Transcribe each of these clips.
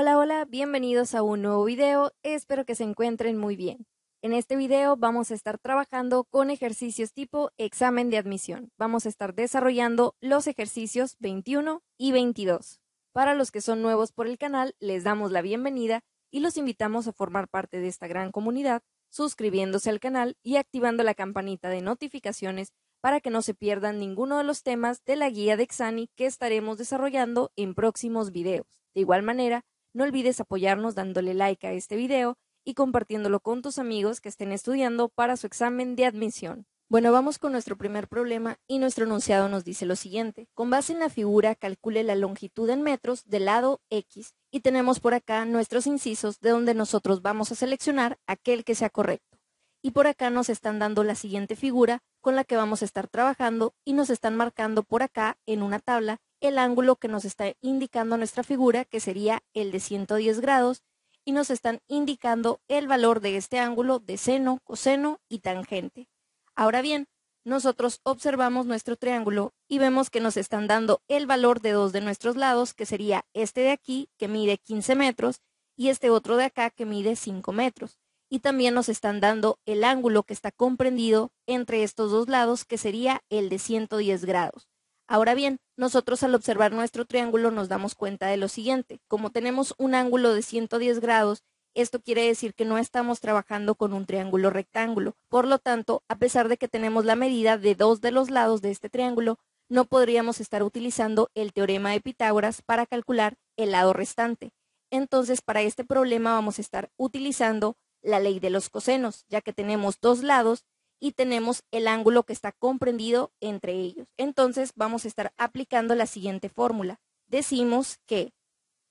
Hola, hola, bienvenidos a un nuevo video, espero que se encuentren muy bien. En este video vamos a estar trabajando con ejercicios tipo examen de admisión. Vamos a estar desarrollando los ejercicios 21 y 22. Para los que son nuevos por el canal, les damos la bienvenida y los invitamos a formar parte de esta gran comunidad suscribiéndose al canal y activando la campanita de notificaciones para que no se pierdan ninguno de los temas de la guía de Exani que estaremos desarrollando en próximos videos. De igual manera, no olvides apoyarnos dándole like a este video y compartiéndolo con tus amigos que estén estudiando para su examen de admisión. Bueno, vamos con nuestro primer problema y nuestro enunciado nos dice lo siguiente. Con base en la figura, calcule la longitud en metros del lado X y tenemos por acá nuestros incisos de donde nosotros vamos a seleccionar aquel que sea correcto. Y por acá nos están dando la siguiente figura con la que vamos a estar trabajando y nos están marcando por acá en una tabla el ángulo que nos está indicando nuestra figura, que sería el de 110 grados, y nos están indicando el valor de este ángulo de seno, coseno y tangente. Ahora bien, nosotros observamos nuestro triángulo y vemos que nos están dando el valor de dos de nuestros lados, que sería este de aquí, que mide 15 metros, y este otro de acá, que mide 5 metros. Y también nos están dando el ángulo que está comprendido entre estos dos lados, que sería el de 110 grados. Ahora bien, nosotros al observar nuestro triángulo nos damos cuenta de lo siguiente. Como tenemos un ángulo de 110 grados, esto quiere decir que no estamos trabajando con un triángulo rectángulo. Por lo tanto, a pesar de que tenemos la medida de dos de los lados de este triángulo, no podríamos estar utilizando el teorema de Pitágoras para calcular el lado restante. Entonces, para este problema vamos a estar utilizando la ley de los cosenos, ya que tenemos dos lados y tenemos el ángulo que está comprendido entre ellos. Entonces vamos a estar aplicando la siguiente fórmula. Decimos que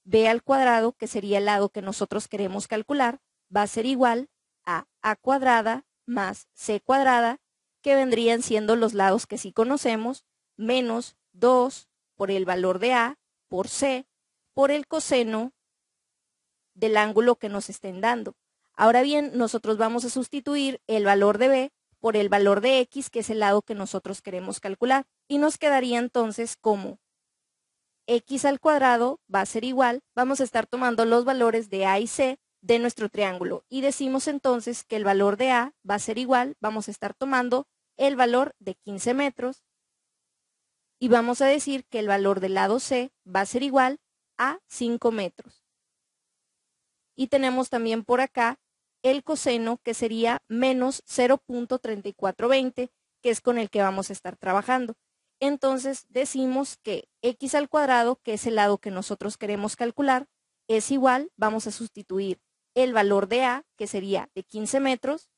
b al cuadrado, que sería el lado que nosotros queremos calcular, va a ser igual a a cuadrada más c cuadrada, que vendrían siendo los lados que sí conocemos, menos 2 por el valor de a por c por el coseno del ángulo que nos estén dando. Ahora bien, nosotros vamos a sustituir el valor de b por el valor de x, que es el lado que nosotros queremos calcular. Y nos quedaría entonces como x al cuadrado va a ser igual, vamos a estar tomando los valores de a y c de nuestro triángulo. Y decimos entonces que el valor de a va a ser igual, vamos a estar tomando el valor de 15 metros. Y vamos a decir que el valor del lado c va a ser igual a 5 metros. Y tenemos también por acá el coseno, que sería menos 0.3420, que es con el que vamos a estar trabajando. Entonces decimos que x al cuadrado, que es el lado que nosotros queremos calcular, es igual, vamos a sustituir el valor de A, que sería de 15 metros,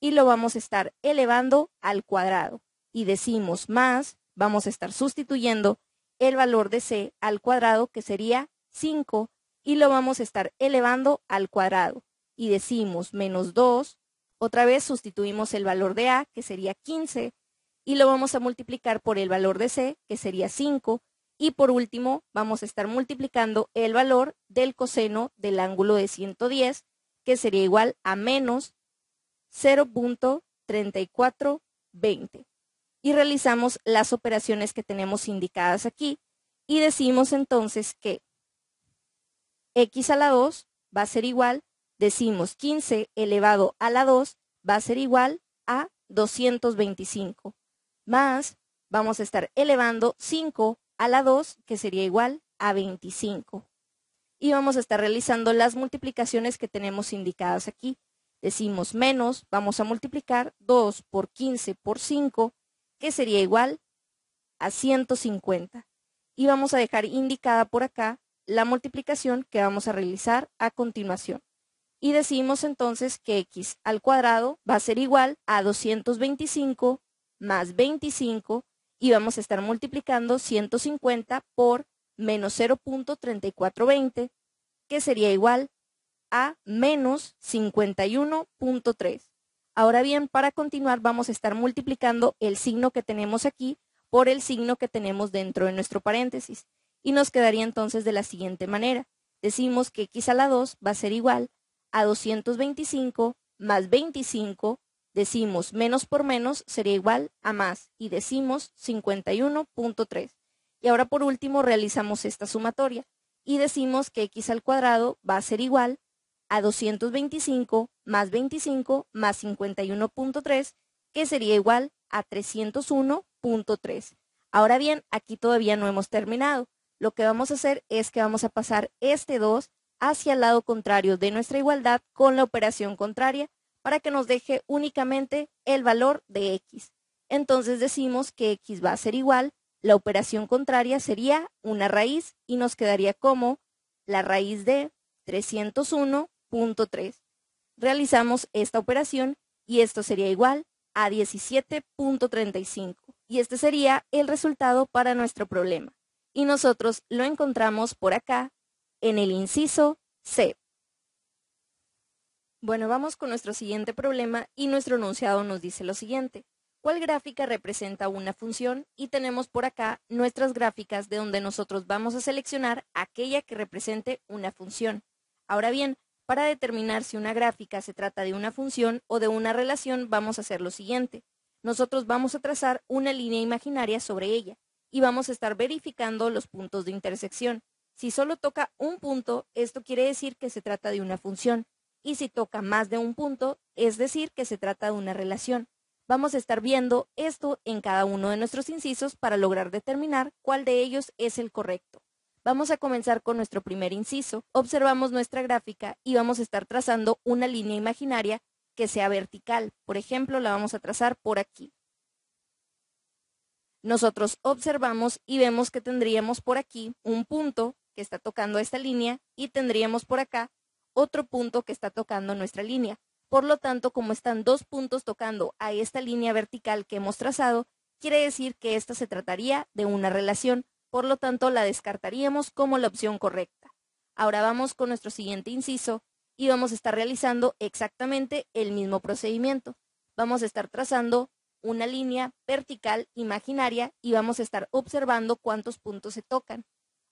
y lo vamos a estar elevando al cuadrado. Y decimos más, vamos a estar sustituyendo el valor de C al cuadrado, que sería 5, y lo vamos a estar elevando al cuadrado y decimos menos 2, otra vez sustituimos el valor de A, que sería 15, y lo vamos a multiplicar por el valor de C, que sería 5, y por último vamos a estar multiplicando el valor del coseno del ángulo de 110, que sería igual a menos 0.3420. Y realizamos las operaciones que tenemos indicadas aquí y decimos entonces que x a la 2 va a ser igual decimos 15 elevado a la 2 va a ser igual a 225. Más vamos a estar elevando 5 a la 2, que sería igual a 25. Y vamos a estar realizando las multiplicaciones que tenemos indicadas aquí. Decimos menos, vamos a multiplicar 2 por 15 por 5, que sería igual a 150. Y vamos a dejar indicada por acá la multiplicación que vamos a realizar a continuación y decimos entonces que x al cuadrado va a ser igual a 225 más 25 y vamos a estar multiplicando 150 por menos 0.3420, que sería igual a menos 51.3. Ahora bien, para continuar vamos a estar multiplicando el signo que tenemos aquí por el signo que tenemos dentro de nuestro paréntesis. Y nos quedaría entonces de la siguiente manera. Decimos que x a la 2 va a ser igual a 225 más 25, decimos menos por menos sería igual a más y decimos 51.3. Y ahora por último realizamos esta sumatoria y decimos que x al cuadrado va a ser igual a 225 más 25 más 51.3, que sería igual a 301.3. Ahora bien, aquí todavía no hemos terminado. Lo que vamos a hacer es que vamos a pasar este 2 hacia el lado contrario de nuestra igualdad con la operación contraria para que nos deje únicamente el valor de x. Entonces decimos que x va a ser igual, la operación contraria sería una raíz y nos quedaría como la raíz de 301.3. Realizamos esta operación y esto sería igual a 17.35. Y este sería el resultado para nuestro problema. Y nosotros lo encontramos por acá en el inciso C. Bueno, vamos con nuestro siguiente problema y nuestro enunciado nos dice lo siguiente. ¿Cuál gráfica representa una función? Y tenemos por acá nuestras gráficas de donde nosotros vamos a seleccionar aquella que represente una función. Ahora bien, para determinar si una gráfica se trata de una función o de una relación, vamos a hacer lo siguiente. Nosotros vamos a trazar una línea imaginaria sobre ella y vamos a estar verificando los puntos de intersección. Si solo toca un punto, esto quiere decir que se trata de una función. Y si toca más de un punto, es decir, que se trata de una relación. Vamos a estar viendo esto en cada uno de nuestros incisos para lograr determinar cuál de ellos es el correcto. Vamos a comenzar con nuestro primer inciso. Observamos nuestra gráfica y vamos a estar trazando una línea imaginaria que sea vertical. Por ejemplo, la vamos a trazar por aquí. Nosotros observamos y vemos que tendríamos por aquí un punto que está tocando esta línea y tendríamos por acá otro punto que está tocando nuestra línea. Por lo tanto, como están dos puntos tocando a esta línea vertical que hemos trazado, quiere decir que esta se trataría de una relación, por lo tanto la descartaríamos como la opción correcta. Ahora vamos con nuestro siguiente inciso y vamos a estar realizando exactamente el mismo procedimiento. Vamos a estar trazando una línea vertical imaginaria y vamos a estar observando cuántos puntos se tocan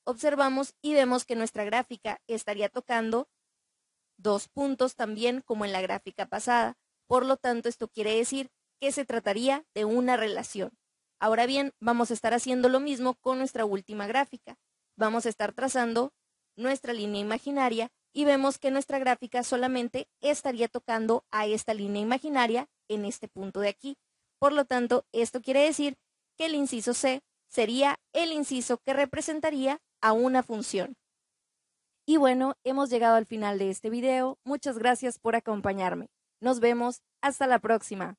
observamos y vemos que nuestra gráfica estaría tocando dos puntos también como en la gráfica pasada. Por lo tanto, esto quiere decir que se trataría de una relación. Ahora bien, vamos a estar haciendo lo mismo con nuestra última gráfica. Vamos a estar trazando nuestra línea imaginaria y vemos que nuestra gráfica solamente estaría tocando a esta línea imaginaria en este punto de aquí. Por lo tanto, esto quiere decir que el inciso C sería el inciso que representaría a una función. Y bueno, hemos llegado al final de este video. Muchas gracias por acompañarme. Nos vemos. Hasta la próxima.